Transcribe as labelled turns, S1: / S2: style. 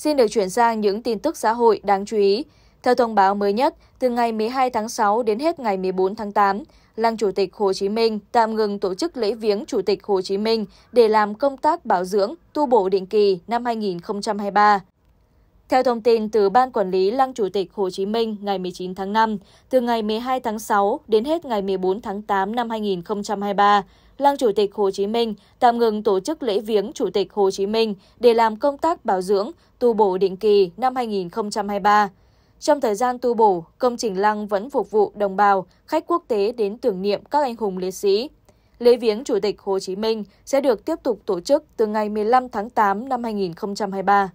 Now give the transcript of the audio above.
S1: Xin được chuyển sang những tin tức xã hội đáng chú ý. Theo thông báo mới nhất, từ ngày 12 tháng 6 đến hết ngày 14 tháng 8, Lăng Chủ tịch Hồ Chí Minh tạm ngừng tổ chức lễ viếng Chủ tịch Hồ Chí Minh để làm công tác bảo dưỡng, tu bổ định kỳ năm 2023. Theo thông tin từ Ban Quản lý Lăng Chủ tịch Hồ Chí Minh ngày 19 tháng 5, từ ngày 12 tháng 6 đến hết ngày 14 tháng 8 năm 2023, Lăng Chủ tịch Hồ Chí Minh tạm ngừng tổ chức lễ viếng Chủ tịch Hồ Chí Minh để làm công tác bảo dưỡng, tu bổ định kỳ năm 2023. Trong thời gian tu bổ, công trình lăng vẫn phục vụ đồng bào, khách quốc tế đến tưởng niệm các anh hùng liệt sĩ. Lễ viếng Chủ tịch Hồ Chí Minh sẽ được tiếp tục tổ chức từ ngày 15 tháng 8 năm 2023.